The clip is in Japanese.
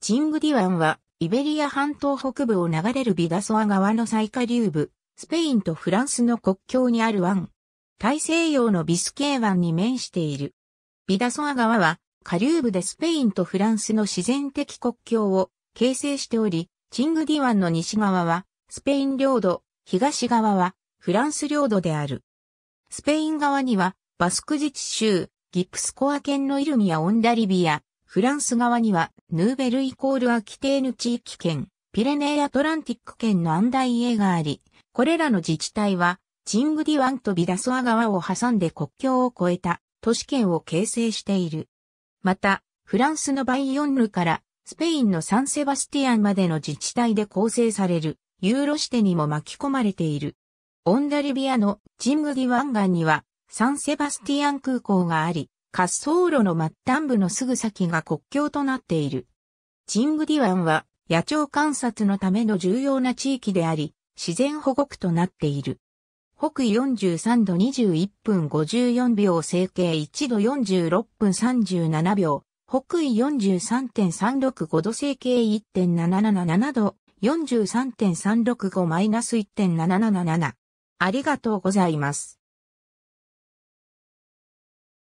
チングディワンは、イベリア半島北部を流れるビダソア川の最下流部、スペインとフランスの国境にある湾。大西洋のビスケー湾に面している。ビダソア川は、下流部でスペインとフランスの自然的国境を形成しており、チングディワンの西側は、スペイン領土、東側は、フランス領土である。スペイン側には、バスク自治州、ギプスコア県のイルミア・オンダリビア、フランス側には、ヌーベルイコールアキテーヌ地域圏、ピレネーアトランティック圏のアンダイエがあり、これらの自治体は、チングディワンとビダソア川を挟んで国境を越えた都市圏を形成している。また、フランスのバイヨンヌからスペインのサンセバスティアンまでの自治体で構成されるユーロシテにも巻き込まれている。オンダリビアのチングディワン岸にはサンセバスティアン空港があり、滑走路の末端部のすぐ先が国境となっている。チングディ湾は野鳥観察のための重要な地域であり、自然保護区となっている。北緯43度21分54秒、整形1度46分37秒、北緯43.365度整形1.777度43.365-1.777。ありがとうございます。